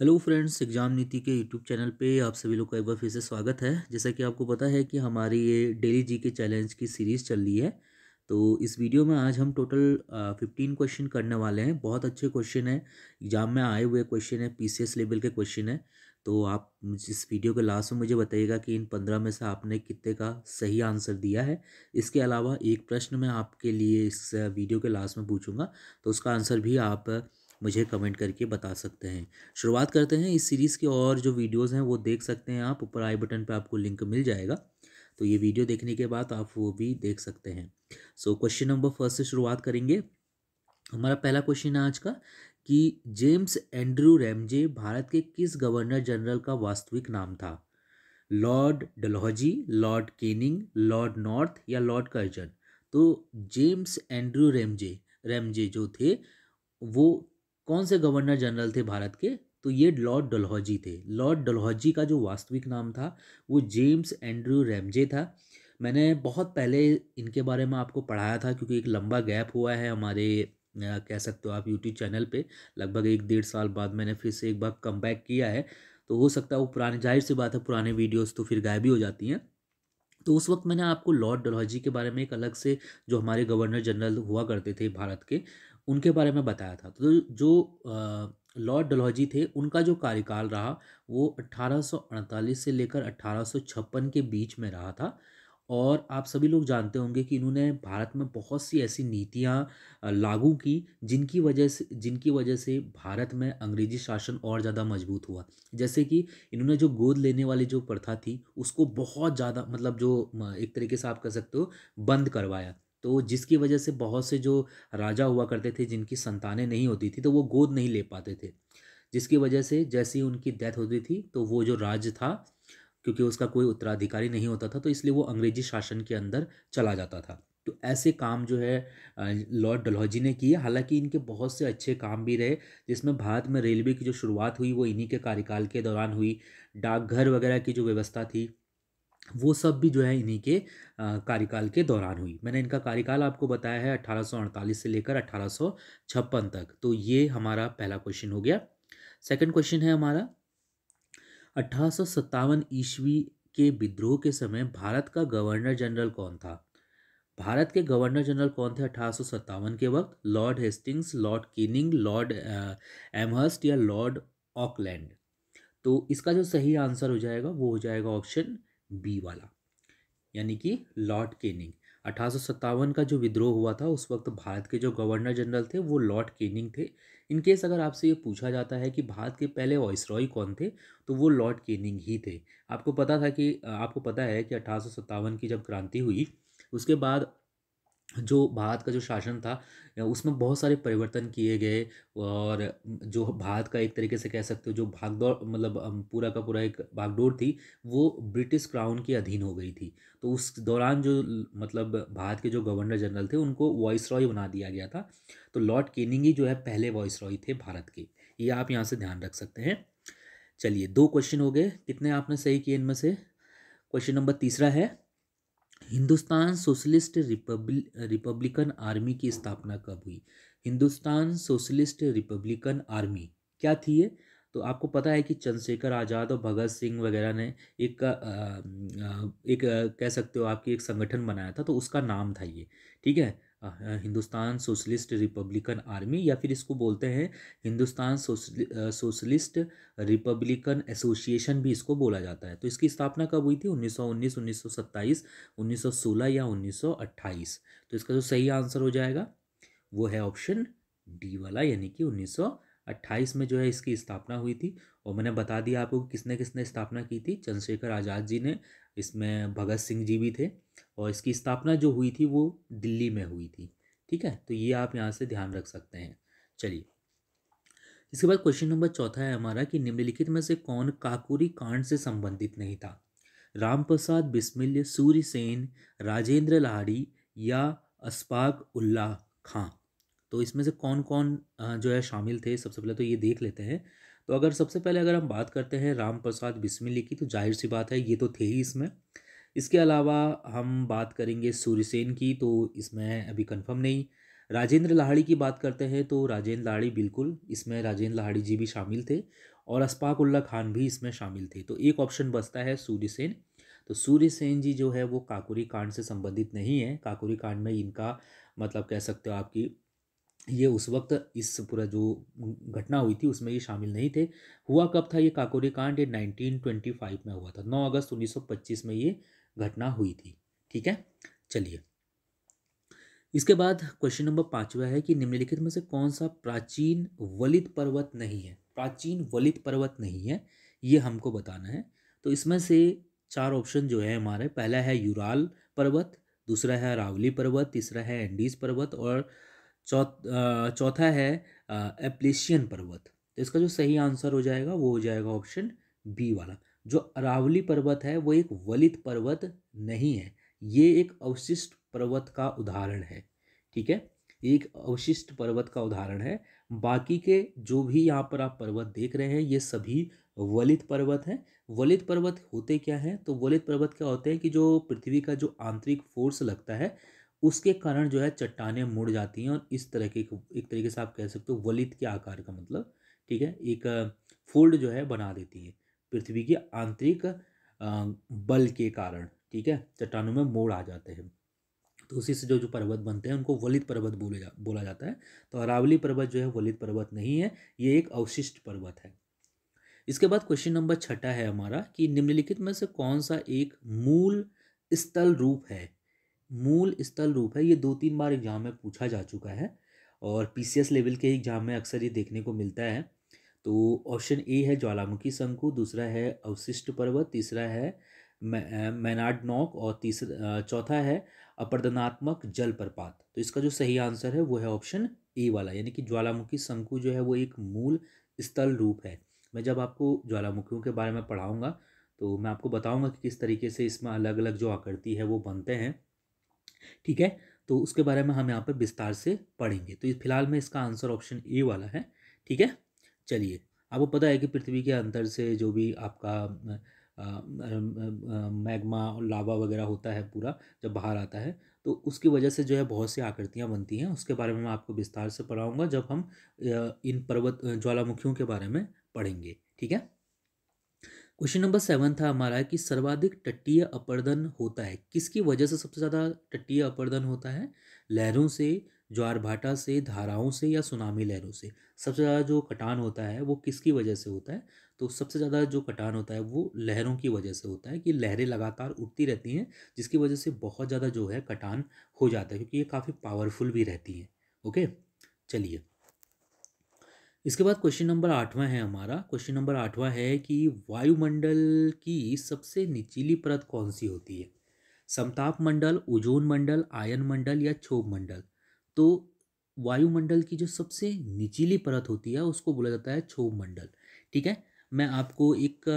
hello friends exam नीति के YouTube channel पे आप सभी लोग का एक बार फिर से स्वागत है जैसा कि आपको पता है कि हमारी ये डेली जी के चैलेंज की सीरीज़ चल रही है तो इस वीडियो में आज हम टोटल फिफ्टीन क्वेश्चन करने वाले हैं बहुत अच्छे क्वेश्चन हैं एग्ज़ाम में आए हुए क्वेश्चन है पी लेवल के क्वेश्चन हैं तो आप इस वीडियो के लास्ट में मुझे बताइएगा कि इन पंद्रह में से आपने कितने का सही आंसर दिया है इसके अलावा एक प्रश्न मैं आपके लिए इस वीडियो के लास्ट में पूछूंगा तो उसका आंसर भी आप मुझे कमेंट करके बता सकते हैं शुरुआत करते हैं इस सीरीज़ के और जो वीडियोज़ हैं वो देख सकते हैं आप ऊपर आई बटन पर आपको लिंक मिल जाएगा तो ये वीडियो देखने के बाद आप वो भी देख सकते हैं सो क्वेश्चन नंबर फर्स्ट से शुरुआत करेंगे हमारा पहला क्वेश्चन है आज का कि जेम्स एंड्रू रैमजे भारत के किस गवर्नर जनरल का वास्तविक नाम था lord Dalhousie lord Canning lord north या लॉर्ड कर्जन तो जेम्स एंड्रू रैमजे रैमजे जो थे वो कौन से गवर्नर जनरल थे भारत के तो ये लॉर्ड डलहौजी थे लॉर्ड डलहौजी का जो वास्तविक नाम था वो जेम्स एंड्रयू रैमजे था मैंने बहुत पहले इनके बारे में आपको पढ़ाया था क्योंकि एक लंबा गैप हुआ है हमारे कह सकते हो आप यूट्यूब चैनल पे लगभग एक डेढ़ साल बाद मैंने फिर से एक बार कम किया है तो हो सकता है वो पुराने जाहिर सी बात है पुराने वीडियोस तो फिर गायब ही हो जाती हैं तो उस वक्त मैंने आपको लॉर्ड डलहौजी के बारे में एक अलग से जो हमारे गवर्नर जनरल हुआ करते थे भारत के उनके बारे में बताया था तो जो लॉर्ड डलहौजी थे उनका जो कार्यकाल रहा वो 1848 से लेकर 1856 के बीच में रहा था और आप सभी लोग जानते होंगे कि इन्होंने भारत में बहुत सी ऐसी नीतियाँ लागू की जिनकी वजह से जिनकी वजह से भारत में अंग्रेजी शासन और ज़्यादा मजबूत हुआ जैसे कि इन्होंने जो गोद लेने वाली जो प्रथा थी उसको बहुत ज़्यादा मतलब जो एक तरीके से आप कह सकते हो बंद करवाया तो जिसकी वजह से बहुत से जो राजा हुआ करते थे जिनकी संतानें नहीं होती थी तो वो गोद नहीं ले पाते थे जिसकी वजह से जैसे ही उनकी डेथ होती थी तो वो जो राज था क्योंकि उसका कोई उत्तराधिकारी नहीं होता था तो इसलिए वो अंग्रेजी शासन के अंदर चला जाता था तो ऐसे काम जो है लॉर्ड डलहौजी ने किए हालांकि इनके बहुत से अच्छे काम भी रहे जिसमें भारत में रेलवे की जो शुरुआत हुई वो इन्हीं के कार्यकाल के दौरान हुई डाकघर वगैरह की जो व्यवस्था थी वो सब भी जो है इन्हीं के कार्यकाल के दौरान हुई मैंने इनका कार्यकाल आपको बताया है 1848 से लेकर अठारह तक तो ये हमारा पहला क्वेश्चन हो गया सेकंड क्वेश्चन है हमारा अट्ठारह ईस्वी के विद्रोह के समय भारत का गवर्नर जनरल कौन था भारत के गवर्नर जनरल कौन थे अठारह के वक्त lord Hastings lord Canning lord Amherst या लॉर्ड ऑकलैंड तो इसका जो सही आंसर हो जाएगा वो हो जाएगा ऑप्शन बी वाला यानी कि लॉर्ड केनिंग अठारह का जो विद्रोह हुआ था उस वक्त भारत के जो गवर्नर जनरल थे वो लॉर्ड केनिंग थे इनकेस अगर आपसे ये पूछा जाता है कि भारत के पहले वॉइसरॉय कौन थे तो वो लॉर्ड केनिंग ही थे आपको पता था कि आपको पता है कि अठारह की जब क्रांति हुई उसके बाद जो भारत का जो शासन था उसमें बहुत सारे परिवर्तन किए गए और जो भारत का एक तरीके से कह सकते हो जो भागदौर मतलब पूरा का पूरा एक भागदौड़ थी वो ब्रिटिश क्राउन के अधीन हो गई थी तो उस दौरान जो मतलब भारत के जो गवर्नर जनरल थे उनको वॉइस रॉय बना दिया गया था तो लॉर्ड ही जो है पहले वॉइस रॉय थे भारत के ये आप यहाँ से ध्यान रख सकते हैं चलिए दो क्वेश्चन हो गए कितने आपने सही किए इनमें से क्वेश्चन नंबर तीसरा है हिंदुस्तान सोशलिस्ट रिपब्लिकन आर्मी की स्थापना कब हुई हिंदुस्तान सोशलिस्ट रिपब्लिकन आर्मी क्या थी ये तो आपको पता है कि चंद्रशेखर आज़ाद और भगत सिंह वगैरह ने एक आ, एक, आ, एक आ, कह सकते हो आपकी एक संगठन बनाया था तो उसका नाम था ये ठीक है हिंदुस्तान सोशलिस्ट रिपब्लिकन आर्मी या फिर इसको बोलते हैं हिंदुस्तान सोशलिस्ट रिपब्लिकन एसोसिएशन भी इसको बोला जाता है तो इसकी स्थापना कब हुई थी 1919, 1927, 1916 या 1928 तो इसका जो सही आंसर हो जाएगा वो है ऑप्शन डी वाला यानी कि 1928 में जो है इसकी स्थापना हुई थी और मैंने बता दिया आपको किसने किसने स्थापना की थी चंद्रशेखर आज़ाद जी ने इसमें भगत सिंह जी भी थे और इसकी स्थापना जो हुई थी वो दिल्ली में हुई थी ठीक है तो ये आप यहाँ से ध्यान रख सकते हैं चलिए इसके बाद क्वेश्चन नंबर चौथा है हमारा कि निम्नलिखित में से कौन काकुरी कांड से संबंधित नहीं था राम प्रसाद बिस्मिल्य सूर्यसेन राजेंद्र लाहड़ी या अस्पाक उल्लाह खां तो इसमें से कौन कौन जो है शामिल थे सबसे पहले तो ये देख लेते हैं तो अगर सबसे पहले अगर हम बात करते हैं राम प्रसाद बिस्मिल की तो जाहिर सी बात है ये तो थे ही इसमें इसके अलावा हम बात करेंगे सूर्यसेन की तो इसमें अभी कंफर्म नहीं राजेंद्र लाहड़ी की बात करते हैं तो राजेंद्र लाहड़ी बिल्कुल इसमें राजेंद्र लाहड़ी जी भी शामिल थे और अशफाक उल्ला खान भी इसमें शामिल थे तो एक ऑप्शन बचता है सूर्यसेन तो सूर्यसेन जी जो है वो काकुरी कांड से संबंधित नहीं है काकुरी कांड में इनका मतलब कह सकते हो आपकी ये उस वक्त इस पूरा जो घटना हुई थी उसमें ये शामिल नहीं थे हुआ कब था ये काकोरी कांड ये 1925 में हुआ था 9 अगस्त 1925 में ये घटना हुई थी ठीक है चलिए इसके बाद क्वेश्चन नंबर पाँचवा है कि निम्नलिखित में से कौन सा प्राचीन वलित पर्वत नहीं है प्राचीन वलित पर्वत नहीं है ये हमको बताना है तो इसमें से चार ऑप्शन जो है हमारे पहला है यूराल पर्वत दूसरा है रावली पर्वत तीसरा है एंडीज पर्वत और चौथ चौथा है एप्लेशियन पर्वत तो इसका जो सही आंसर हो जाएगा वो हो जाएगा ऑप्शन बी वाला जो अरावली पर्वत है वो एक वलित पर्वत नहीं है ये एक अवशिष्ट पर्वत का उदाहरण है ठीक है एक अवशिष्ट पर्वत का उदाहरण है बाकी के जो भी यहाँ पर आप पर्वत देख रहे हैं ये सभी वलित पर्वत हैं वलित पर्वत होते क्या हैं तो वलित पर्वत क्या होते हैं कि जो पृथ्वी का जो आंतरिक फोर्स लगता है उसके कारण जो है चट्टाने मुड़ जाती हैं और इस तरह के एक तरीके से आप कह सकते हो वलित के आकार का मतलब ठीक है एक फोल्ड जो है बना देती है पृथ्वी के आंतरिक बल के कारण ठीक है चट्टानों में मोड़ आ जाते हैं तो उसी से जो जो पर्वत बनते हैं उनको वलित पर्वत बोले जा बोला जाता है तो अरावली पर्वत जो है वलित पर्वत नहीं है ये एक अवशिष्ट पर्वत है इसके बाद क्वेश्चन नंबर छठा है हमारा कि निम्नलिखित में से कौन सा एक मूल स्थल रूप है मूल स्थल रूप है ये दो तीन बार एग्जाम में पूछा जा चुका है और पीसीएस लेवल के एग्जाम में अक्सर ये देखने को मिलता है तो ऑप्शन ए है ज्वालामुखी शंकु दूसरा है अवशिष्ट पर्वत तीसरा है मैनाड नौक और तीसरा चौथा है अपर्दनात्मक जलप्रपात तो इसका जो सही आंसर है वो है ऑप्शन ए वाला यानी कि ज्वालामुखी शंकु जो है वो एक मूल स्थल रूप है मैं जब आपको ज्वालामुखियों के बारे में पढ़ाऊँगा तो मैं आपको बताऊँगा कि किस तरीके से इसमें अलग अलग जो आकृति है वो बनते हैं ठीक है तो उसके बारे में हम यहाँ पर विस्तार से पढ़ेंगे तो फिलहाल में इसका आंसर ऑप्शन ए वाला है ठीक है चलिए आपको पता है कि पृथ्वी के अंतर से जो भी आपका मैग्मा और लावा वगैरह होता है पूरा जब बाहर आता है तो उसकी वजह से जो है बहुत सी आकृतियाँ बनती हैं उसके बारे में मैं आपको विस्तार से पढ़ाऊँगा जब हम इन पर्वत ज्वालामुखियों के बारे में पढ़ेंगे ठीक है क्वेश्चन नंबर सेवन था हमारा कि सर्वाधिक तटीय अपर्दन होता है किसकी वजह से सबसे ज़्यादा तटीय अपर्दन होता है लहरों से ज्वार भाटा से धाराओं से या सुनामी लहरों से सबसे ज़्यादा जो कटान होता है वो किसकी वजह से होता है तो सबसे ज़्यादा जो कटान होता है वो लहरों की वजह से होता है कि लहरें लगातार उठती रहती हैं जिसकी वजह से बहुत ज़्यादा जो है कटान हो जाता है क्योंकि ये काफ़ी पावरफुल भी रहती हैं ओके चलिए इसके बाद क्वेश्चन नंबर आठवां है हमारा क्वेश्चन नंबर आठवां है कि वायुमंडल की सबसे निचली परत कौन सी होती है समताप मंडल ओजोन मंडल आयन मंडल या क्षोभ मंडल तो वायुमंडल की जो सबसे निचीली परत होती है उसको बोला जाता है क्षोभ मंडल ठीक है मैं आपको एक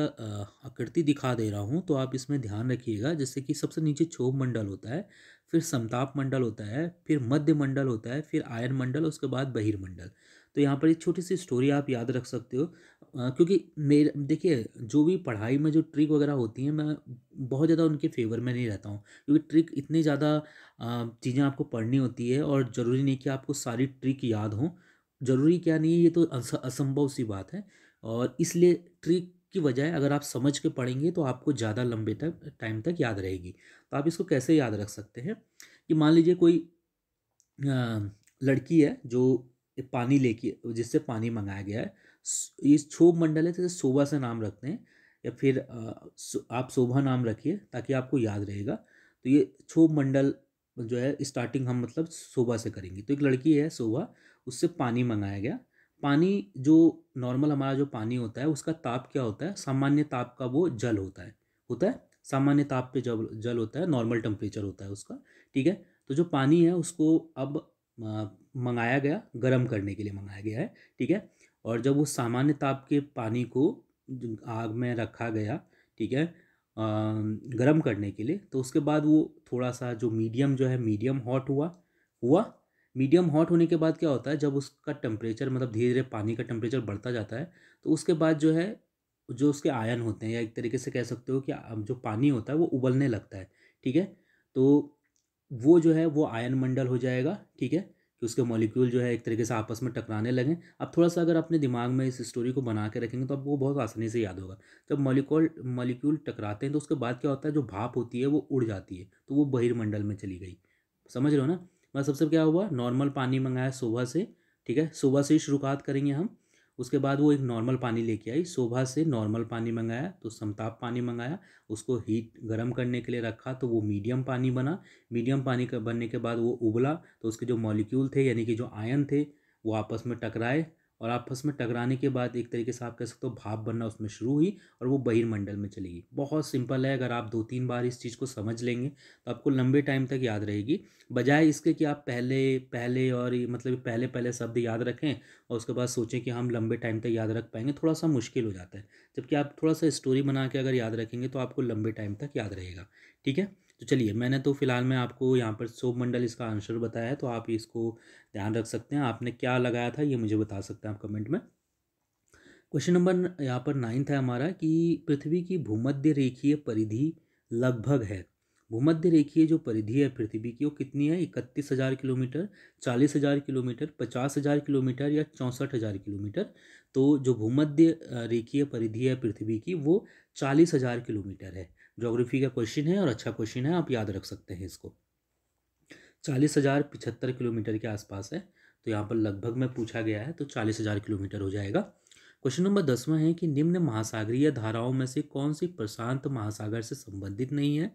आकृति दिखा दे रहा हूँ तो आप इसमें ध्यान रखिएगा जैसे कि सबसे नीचे क्षोभ मंडल होता है फिर समताप मंडल होता है फिर मध्य मंडल होता है फिर आयन मंडल उसके बाद बहिर्मंडल तो यहाँ पर एक छोटी सी स्टोरी आप याद रख सकते हो क्योंकि मेरे देखिए जो भी पढ़ाई में जो ट्रिक वगैरह होती हैं मैं बहुत ज़्यादा उनके फेवर में नहीं रहता हूँ क्योंकि ट्रिक इतनी ज़्यादा चीज़ें आपको पढ़नी होती है और ज़रूरी नहीं कि आपको सारी ट्रिक याद हो ज़रूरी क्या नहीं है ये तो असंभव सी बात है और इसलिए ट्रिक की बजाय अगर आप समझ के पढ़ेंगे तो आपको ज़्यादा लंबे तक टाइम तक याद रहेगी तो आप इसको कैसे याद रख सकते हैं कि मान लीजिए कोई लड़की है जो पानी लेके जिससे पानी मंगाया गया है ये शोभ मंडल है जैसे तो शोभा से नाम रखते हैं या फिर आप शोभा नाम रखिए ताकि आपको याद रहेगा तो ये शोभ मंडल जो है स्टार्टिंग हम मतलब शोभा से करेंगे तो एक लड़की है शोभा उससे पानी मंगाया गया पानी जो नॉर्मल हमारा जो पानी होता है उसका ताप क्या होता है सामान्य ताप का वो जल होता है होता है सामान्य ताप पे जब जल होता है नॉर्मल टेम्परेचर होता है उसका ठीक है तो जो पानी है उसको अब मंगाया गया गर्म करने के लिए मंगाया गया है ठीक है और जब उस सामान्य ताप के पानी को आग में रखा गया ठीक है गर्म करने के लिए तो उसके बाद वो थोड़ा सा जो मीडियम जो है मीडियम हॉट हुआ हुआ मीडियम हॉट होने के बाद क्या होता है जब उसका टेम्परेचर मतलब धीरे धीरे पानी का टेम्परेचर बढ़ता जाता है तो उसके बाद जो है जो उसके आयन होते हैं या एक तरीके से कह सकते हो कि जो पानी होता है वो उबलने लगता है ठीक है तो वो जो है वो आयन मंडल हो जाएगा ठीक है कि उसके मॉलिक्यूल जो है एक तरीके से आपस में टकराने लगें अब थोड़ा सा अगर अपने दिमाग में इस स्टोरी को बना के रखेंगे तो आपको बहुत आसानी से याद होगा जब मॉलिक्यूल मॉलिक्यूल टकराते हैं तो उसके बाद क्या होता है जो भाप होती है वो उड़ जाती है तो वो बहिर्मंडल में चली गई समझ रहे हो ना मैं मतलब सबसे क्या हुआ नॉर्मल पानी मंगाया सुबह से ठीक है सुबह से ही शुरुआत करेंगे हम उसके बाद वो एक नॉर्मल पानी लेके आई शोभा से नॉर्मल पानी मंगाया तो समताप पानी मंगाया उसको हीट गर्म करने के लिए रखा तो वो मीडियम पानी बना मीडियम पानी बनने के बाद वो उबला तो उसके जो मॉलिक्यूल थे यानी कि जो आयन थे वो आपस में टकराए और आपस में टकराने के बाद एक तरीके से आप कह सकते हो भाप बनना उसमें शुरू हुई और वो बहिर्मंडल में चली गई बहुत सिंपल है अगर आप दो तीन बार इस चीज़ को समझ लेंगे तो आपको लंबे टाइम तक याद रहेगी बजाय इसके कि आप पहले पहले और मतलब पहले पहले शब्द याद रखें और उसके बाद सोचें कि हम लंबे टाइम तक याद रख पाएंगे थोड़ा सा मुश्किल हो जाता है जबकि आप थोड़ा सा स्टोरी बना के अगर याद रखेंगे तो आपको लंबे टाइम तक याद रहेगा ठीक है तो चलिए मैंने तो फ़िलहाल मैं आपको यहाँ पर सोप मंडल इसका आंसर बताया है तो आप इसको ध्यान रख सकते हैं आपने क्या लगाया था ये मुझे बता सकते हैं आप कमेंट में क्वेश्चन नंबर यहाँ पर नाइन्थ है हमारा कि पृथ्वी की भूमध्य रेखीय परिधि लगभग है भूमध्य रेखीय जो परिधि है पृथ्वी की वो कितनी है इकतीस हज़ार किलोमीटर चालीस हज़ार किलोमीटर पचास हज़ार किलोमीटर या चौंसठ हज़ार किलोमीटर तो जो भूमध्य रेखीय परिधि है पृथ्वी की वो चालीस हज़ार किलोमीटर है जोग्राफी का क्वेश्चन है और अच्छा क्वेश्चन है आप याद रख सकते हैं इसको चालीस हज़ार पिछहत्तर किलोमीटर के आसपास है तो यहाँ पर लगभग में पूछा गया है तो चालीस हज़ार किलोमीटर हो जाएगा क्वेश्चन नंबर दसवां है कि निम्न महासागरीय धाराओं में से कौन सी प्रशांत महासागर से संबंधित नहीं है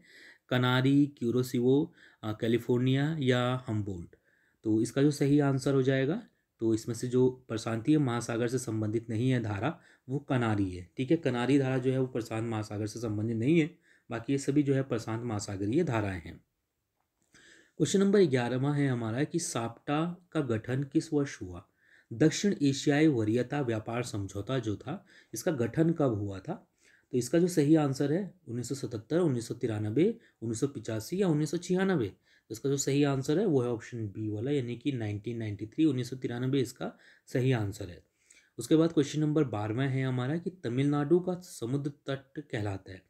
कनारी क्यूरोसिवो कैलिफोर्निया या हम्बोल्ट तो इसका जो सही आंसर हो जाएगा तो इसमें से जो प्रशांतीय महासागर से संबंधित नहीं है धारा वो कनारी है ठीक है कनारी धारा जो है वो प्रशांत महासागर से संबंधित नहीं है बाकी ये सभी जो है प्रशांत महासागरीय धाराएं हैं क्वेश्चन नंबर ग्यारहवा है हमारा कि साप्टा का गठन किस वर्ष हुआ दक्षिण एशियाई वरीयता व्यापार समझौता जो था इसका गठन कब हुआ था तो इसका जो सही आंसर है उन्नीस उन्नीस सौ सौ सतहत्तर तिरानबे उन्नीस सौ पिचासी या उन्नीस सौ तो इसका जो सही आंसर है वो है ऑप्शन बी वाला यानी कि नाइनटीन नाइन्टी थ्री उन्नीस सौ तिरानबे इसका सही आंसर है उसके बाद क्वेश्चन नंबर बारहवें है हमारा कि तमिलनाडु का समुद्र तट कहलाता है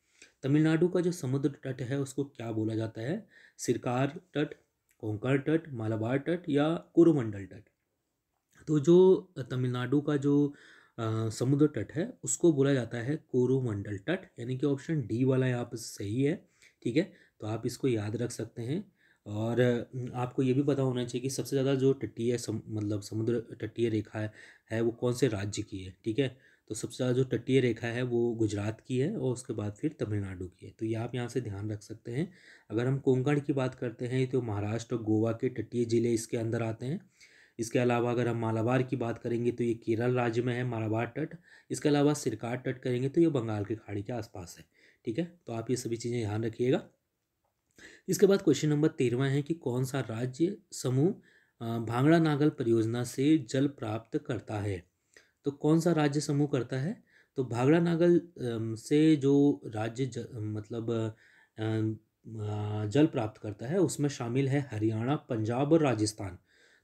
तमिलनाडु का जो समुद्र तट है उसको क्या बोला जाता है सिरकार तट कोंकण तट मालाबार तट या कुरुमंडल तट तो जो तमिलनाडु का जो आ, समुद्र तट है उसको बोला जाता है कोरोमंडल तट यानी कि ऑप्शन डी वाला यहाँ पर सही है ठीक है तो आप इसको याद रख सकते हैं और आपको ये भी पता होना चाहिए कि सबसे ज़्यादा जो तटीय सम, मतलब समुद्र तटीय रेखा है, है वो कौन से राज्य की है ठीक है तो सबसे ज़्यादा जो तटीय रेखा है वो गुजरात की है और उसके बाद फिर तमिलनाडु की है तो ये आप यहाँ से ध्यान रख सकते हैं अगर हम कोंकण की बात करते हैं तो महाराष्ट्र और गोवा के तटीय ज़िले इसके अंदर आते हैं इसके अलावा अगर हम मालाबार की बात करेंगे तो ये केरल राज्य में है मालाबार तट इसके अलावा सिरकार तट करेंगे तो ये बंगाल की खाड़ी के आसपास है ठीक है तो आप ये सभी चीज़ें ध्यान रखिएगा इसके बाद क्वेश्चन नंबर तेरहवा है कि कौन सा राज्य समूह भांगड़ा नागल परियोजना से जल प्राप्त करता है तो कौन सा राज्य समूह करता है तो भागड़ा नागल से जो राज्य ज, मतलब जल प्राप्त करता है उसमें शामिल है हरियाणा पंजाब और राजस्थान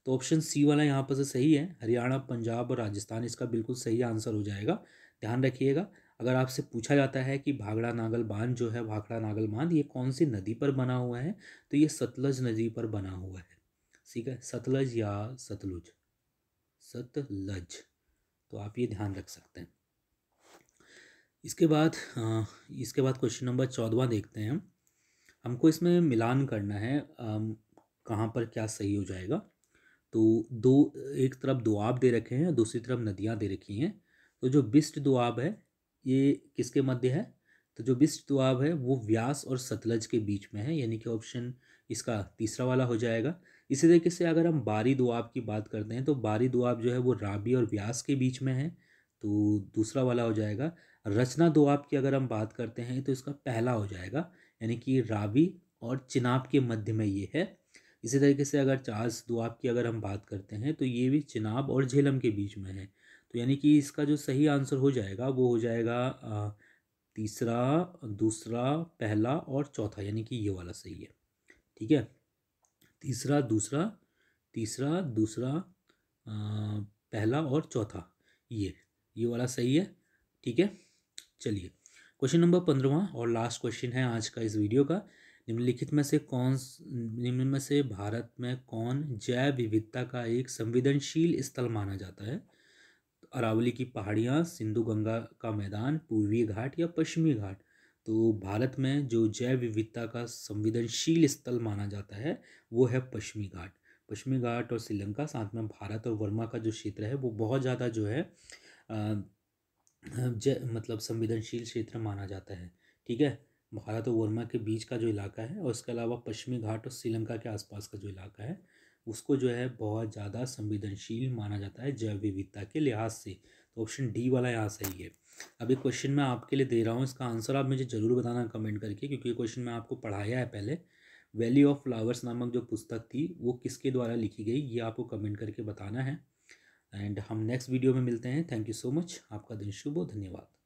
तो ऑप्शन सी वाला यहाँ पर से सही है हरियाणा पंजाब और राजस्थान इसका बिल्कुल सही आंसर हो जाएगा ध्यान रखिएगा अगर आपसे पूछा जाता है कि भागड़ा नागल बांध जो है भाखड़ा नागल बांध ये कौन सी नदी पर बना हुआ है तो ये सतलज नदी पर बना हुआ है ठीक है सतलज या सतलुज सतलज तो आप ये ध्यान रख सकते हैं इसके बाद इसके बाद क्वेश्चन नंबर चौदवा देखते हैं हम हमको इसमें मिलान करना है कहाँ पर क्या सही हो जाएगा तो दो एक तरफ दुआब दे रखे हैं दूसरी तरफ नदियाँ दे रखी हैं तो जो बिस्ट दुआब है ये किसके मध्य है तो जो बिस्ट दुआब है वो व्यास और सतलज के बीच में है यानी कि ऑप्शन इसका तीसरा वाला हो जाएगा इसी तरीके से अगर हम बारी दुआब की बात करते हैं तो बारी दुआब जो है वो राबी और व्यास के बीच में है तो दूसरा वाला हो जाएगा रचना दुआब की अगर हम बात करते हैं तो इसका पहला हो जाएगा यानी कि रावी और चिनाब के मध्य में ये है इसी तरीके से अगर चार्ज दुआब की अगर हम बात करते हैं तो ये भी चिनाब और झेलम के बीच में है तो यानी कि इसका जो सही आंसर हो जाएगा वो हो जाएगा तीसरा दूसरा पहला और चौथा यानी कि ये वाला सही है ठीक है तीसरा दूसरा तीसरा दूसरा पहला और चौथा ये ये वाला सही है ठीक है चलिए क्वेश्चन नंबर पंद्रवा और लास्ट क्वेश्चन है आज का इस वीडियो का निम्नलिखित में से कौन निम्न में से भारत में कौन जैव विविधता का एक संवेदनशील स्थल माना जाता है अरावली की पहाड़ियाँ सिंधु गंगा का मैदान पूर्वी घाट या पश्चिमी घाट तो भारत में जो जैव विविधता का संवेदनशील स्थल माना जाता है वो है पश्चिमी घाट पश्चिमी घाट और श्रीलंका साथ में भारत और वर्मा का जो क्षेत्र है वो बहुत ज़्यादा जो है जै मतलब संवेदनशील क्षेत्र माना जाता है ठीक है भारत और वर्मा के बीच का जो इलाका है और उसके अलावा पश्चिमी घाट और श्रीलंका के आसपास का जो इलाका है उसको जो है बहुत ज़्यादा संवेदनशील माना जाता है जैव विविधता के लिहाज से तो ऑप्शन डी वाला यहाँ सही है अभी क्वेश्चन मैं आपके लिए दे रहा हूँ इसका आंसर आप मुझे ज़रूर बताना कमेंट करके क्योंकि क्वेश्चन मैं आपको पढ़ाया है पहले वैली ऑफ फ्लावर्स नामक जो पुस्तक थी वो किसके द्वारा लिखी गई ये आपको कमेंट करके बताना है एंड हम नेक्स्ट वीडियो में मिलते हैं थैंक यू सो मच आपका दिन शुभ हो धन्यवाद